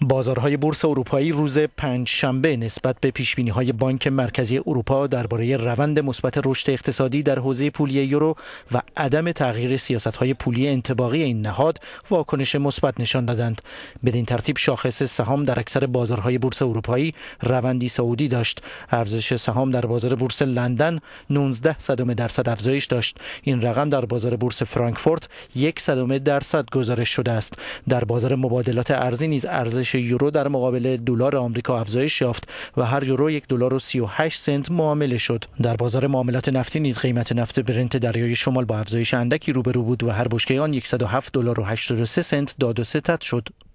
بازارهای بورس اروپایی روز شنبه نسبت به پیش بینی های بانک مرکزی اروپا درباره روند مثبت رشد اقتصادی در حوزه پولی یورو و عدم تغییر سیاست های پولی انتباقی این نهاد واکنش مثبت نشان دادند بدین ترتیب شاخص سهام در اکثر بازارهای بورس اروپایی روندی سعودی داشت ارزش سهام در بازار بورس لندن 19 صدم درصد افزایش داشت این رقم در بازار بورس فرانکفورت یک درصد گزارش شده است در بازار مبادلات ارزی نیز ارزش یورو در مقابل دلار آمریکا افزایش یافت و هر یورو یک دلار و 38 سنت معامله شد در بازار معاملات نفتی نیز قیمت نفت برنت دریای شمال با افزایش اندکی روبرو بود و هر بشکه آن 107 دلار و 83 سنت داد و ستد شد